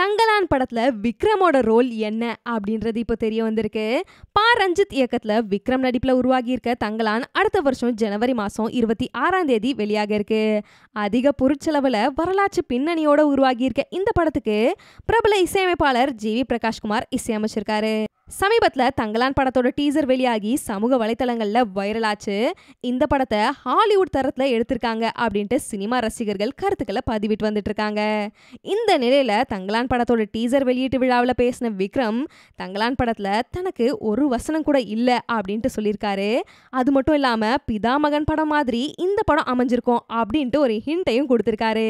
தங்கலான் படத்தில் விக்ரமோட ரோல் என்ன அப்படின்றது இப்போ தெரிய வந்திருக்கு பா ரஞ்சித் இயக்கத்தில் விக்ரம் நடிப்பில் உருவாகியிருக்க தங்கலான் அடுத்த வருஷம் ஜனவரி மாதம் இருபத்தி ஆறாம் தேதி வெளியாக இருக்கு அதிக பொருட்செலவில் வரலாற்று பின்னணியோட உருவாகியிருக்க இந்த படத்துக்கு பிரபல இசையமைப்பாளர் ஜி வி பிரகாஷ்குமார் இசையமைச்சிருக்காரு சமீபத்தில் தங்கலான் படத்தோட டீசர் வெளியாகி சமூக வலைத்தளங்களில் வைரலாச்சு இந்த படத்தை ஹாலிவுட் தரத்தில் எடுத்திருக்காங்க அப்படின்ட்டு சினிமா ரசிகர்கள் கருத்துக்களை பதிவிட்டு வந்துட்டு இருக்காங்க இந்த நிலையில் தங்கலான் படத்தோட டீசர் வெளியீட்டு விழாவில் பேசின விக்ரம் தங்கலான் படத்தில் தனக்கு ஒரு வசனம் கூட இல்லை அப்படின்ட்டு சொல்லியிருக்காரு அது மட்டும் இல்லாமல் பிதாமகன் படம் மாதிரி இந்த படம் அமைஞ்சிருக்கும் அப்படின்ட்டு ஒரு ஹிண்ட்டையும் கொடுத்துருக்காரு